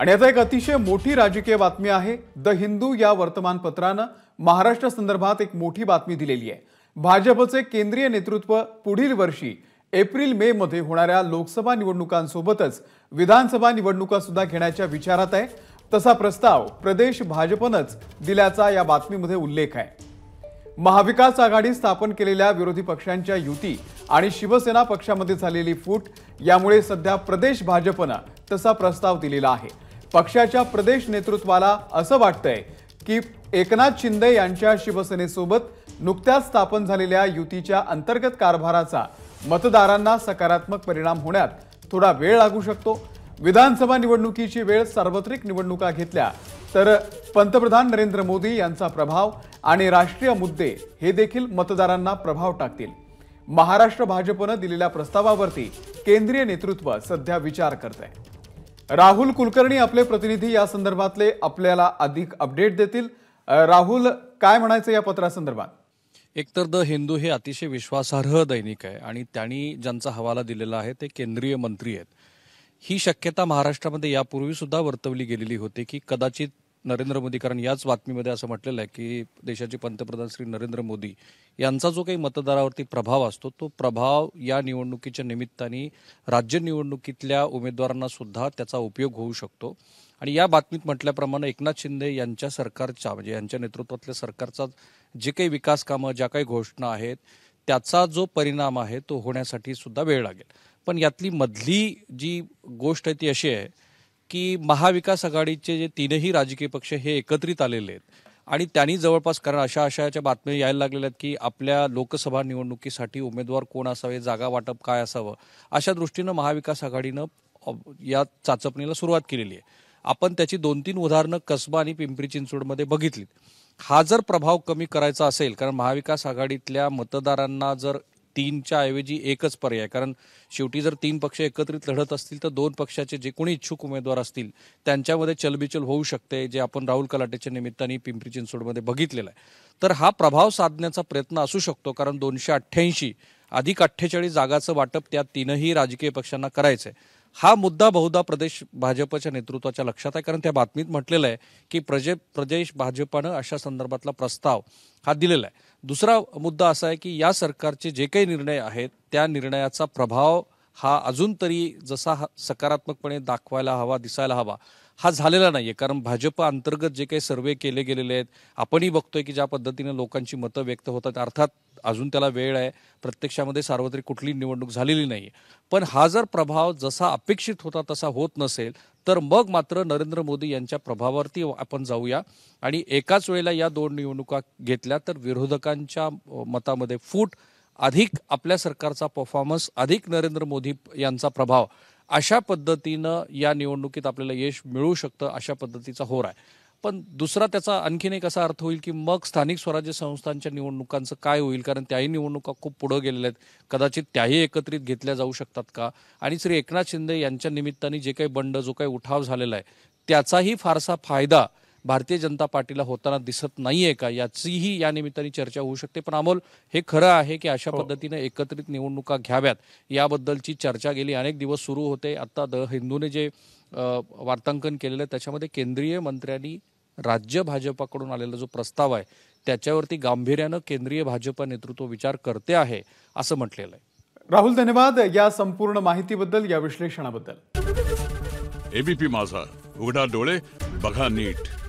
आणि आता एक अतिशय मोठी राजकीय बातमी आहे द हिंदू या वर्तमानपत्रानं महाराष्ट्र संदर्भात एक मोठी बातमी दिलेली आहे भाजपचे केंद्रीय नेतृत्व पुढील वर्षी एप्रिल मे मध्ये होणाऱ्या लोकसभा निवडणुकांसोबतच विधानसभा निवडणुका सुद्धा घेण्याच्या विचारात आहे तसा प्रस्ताव प्रदेश भाजपनंच दिल्याचा या बातमीमध्ये उल्लेख आहे महाविकास आघाडी स्थापन केलेल्या विरोधी पक्षांच्या युती आणि शिवसेना पक्षामध्ये झालेली फूट यामुळे सध्या प्रदेश भाजपनं तसा प्रस्ताव दिलेला आहे पक्षाच्या प्रदेश नेतृत्वाला असं वाटतंय की एकनाथ शिंदे यांच्या शिवसेनेसोबत नुकत्याच स्थापन झालेल्या युतीच्या अंतर्गत कारभाराचा मतदारांना सकारात्मक परिणाम होण्यात थोडा वेळ लागू शकतो विधानसभा निवडणुकीची वेळ सार्वत्रिक निवडणुका घेतल्या तर पंतप्रधान नरेंद्र मोदी यांचा प्रभाव आणि राष्ट्रीय मुद्दे हे देखील मतदारांना प्रभाव टाकतील महाराष्ट्र भाजपनं दिलेल्या प्रस्तावावरती केंद्रीय नेतृत्व सध्या विचार करत आहे राहुल कुलकर्णी आपले प्रतिनिधी या संदर्भातले आपल्याला अधिक अपडेट देतील राहुल काय म्हणायचं या पत्रासंदर्भात एकतर द हिंदू हे अतिशय विश्वासार्ह दैनिक आहे आणि त्यांनी ज्यांचा हवाला दिलेला आहे ते केंद्रीय मंत्री आहेत ही शक्यता महाराष्ट्रामध्ये यापूर्वी सुद्धा वर्तवली गेलेली होती की कदाचित नरेंद्र मोदी कारण याच बातमीमध्ये असं म्हटलेलं आहे की देशाचे पंतप्रधान श्री नरेंद्र मोदी यांचा जो काही मतदारावरती प्रभाव असतो तो प्रभाव या निवडणुकीच्या निमित्ताने राज्य निवडणुकीतल्या उमेदवारांना सुद्धा त्याचा उपयोग होऊ शकतो आणि या बातमीत म्हटल्याप्रमाणे एकनाथ शिंदे यांच्या सरकारच्या म्हणजे यांच्या नेतृत्वातल्या सरकारचा जे काही विकास कामं ज्या काही घोषणा आहेत त्याचा जो परिणाम आहे तो होण्यासाठी सुद्धा वेळ लागेल पण यातली मधली जी गोष्ट आहे ती अशी आहे की महाविकास आघाडीचे जे तीनही राजकीय पक्ष हे एकत्रित आलेले आहेत आणि त्यांनी जवळपास कारण अशा आशयाच्या बातम्या यायला लागलेल्या आहेत की आपल्या लोकसभा निवडणुकीसाठी उमेदवार कोण असावे जागा वाटप काय असावं अशा दृष्टीनं महाविकास आघाडीनं या चाचपणीला सुरुवात केलेली आहे आपण त्याची दोन तीन उदाहरणं कसबा आणि पिंपरी चिंचवडमध्ये बघितलीत हा जर प्रभाव कमी करायचा असेल कारण महाविकास आघाडीतल्या मतदारांना जर तीनच्या ऐवजी एकच पर्याय कारण शेवटी जर तीन पक्ष एकत्रित लढत असतील तर दोन पक्षाचे जे कोणी इच्छुक उमेदवार असतील त्यांच्यामध्ये चलबिचल होऊ शकते जे आपण राहुल कलाटेच्या निमित्ताने पिंपरी चिंचवडमध्ये बघितलेलं आहे तर हा प्रभाव साधण्याचा प्रयत्न असू शकतो कारण दोनशे अठ्ठ्याऐंशी अधिक अठ्ठेचाळीस जागाचं वाटप त्या तीनही राजकीय पक्षांना करायचं आहे हा मुद्दा बहुधा प्रदेश भाजपच्या नेतृत्वाच्या लक्षात आहे कारण त्या बातमीत म्हटलेलं आहे की प्रजे प्रदेश भाजपानं अशा संदर्भातला प्रस्ताव हा दिलेला आहे दुसरा मुद्दा असा आहे की या सरकारचे जे काही निर्णय आहेत त्या निर्णयाचा प्रभाव हा अजून तरी जसा सकारात्मकपणे दाखवायला हवा दिसायला हवा हा झालेला नाही आहे कारण भाजप अंतर्गत जे काही सर्वे केले गेलेले आहेत आपणही बघतोय की ज्या पद्धतीने लोकांची मतं व्यक्त होतात अर्थात अजून त्याला वेळ आहे प्रत्यक्षामध्ये सार्वत्रिक कुठली निवडणूक झालेली नाही पण हा जर प्रभाव जसा अपेक्षित होता तसा होत नसेल तर मग मात्र नरेंद्र मोदी यांच्या प्रभावावरती आपण जाऊया आणि एकाच वेळेला या दोन निवडणुका घेतल्या तर विरोधकांच्या मतामध्ये फूट अधिक आपल्या सरकारचा परफॉर्मन्स अधिक नरेंद्र मोदी यांचा प्रभाव अशा पद्धतीनं या निवडणुकीत आपल्याला यश मिळू शकतं अशा पद्धतीचा होर आहे पण दुसरा त्याचा आणखीन एक असा अर्थ होईल की मग स्थानिक स्वराज्य संस्थांच्या निवडणुकांचं काय होईल कारण त्याही निवडणुका खूप पुढं गेलेल्या आहेत कदाचित त्याही एकत्रित घेतल्या जाऊ शकतात का आणि श्री एकनाथ शिंदे यांच्या निमित्ताने जे काही बंड जो काही उठाव झालेला आहे त्याचाही फारसा फायदा भारतीय जनता पार्टीला होताना दिसत नाहीये का याचीही या निमित्ताने चर्चा होऊ शकते पण अमोल हे खरं आहे की अशा हो. पद्धतीने एकत्रित निवडणुका घ्याव्यात याबद्दलची चर्चा गेली अनेक दिवस सुरू होते आता द हिंदूने जे वार्तांकन केलेलं त्याच्यामध्ये केंद्रीय मंत्र्यांनी राज्य भाजपाकडून आलेला जो प्रस्ताव आहे त्याच्यावरती गांभीर्यानं केंद्रीय भाजपा नेतृत्व विचार करते आहे असं म्हटलेलं आहे राहुल धन्यवाद या संपूर्ण माहितीबद्दल या विश्लेषणाबद्दल एबीपी माझा उघडा डोळे बघा नीट